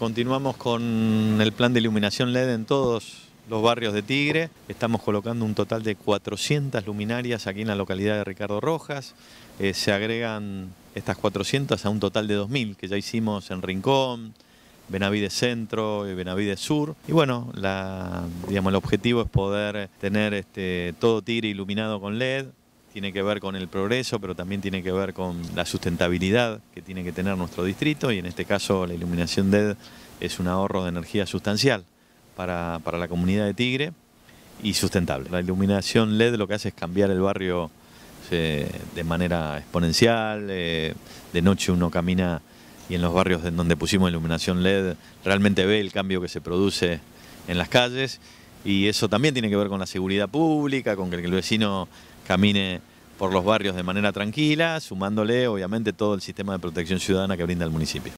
Continuamos con el plan de iluminación LED en todos los barrios de Tigre. Estamos colocando un total de 400 luminarias aquí en la localidad de Ricardo Rojas. Eh, se agregan estas 400 a un total de 2.000 que ya hicimos en Rincón, Benavides Centro y eh, Benavides Sur. Y bueno, la, digamos, el objetivo es poder tener este, todo Tigre iluminado con LED tiene que ver con el progreso, pero también tiene que ver con la sustentabilidad que tiene que tener nuestro distrito y en este caso la iluminación LED e es un ahorro de energía sustancial para, la comunidad de Tigre y sustentable. La iluminación LED e lo que hace es cambiar el barrio eh, de manera exponencial, eh, de noche uno camina y en los barrios en donde pusimos iluminación LED e realmente ve el cambio que se produce en las calles y eso también tiene que ver con la seguridad pública, con que el vecino camine por los barrios de manera tranquila, sumándole obviamente todo el sistema de protección ciudadana que brinda el municipio.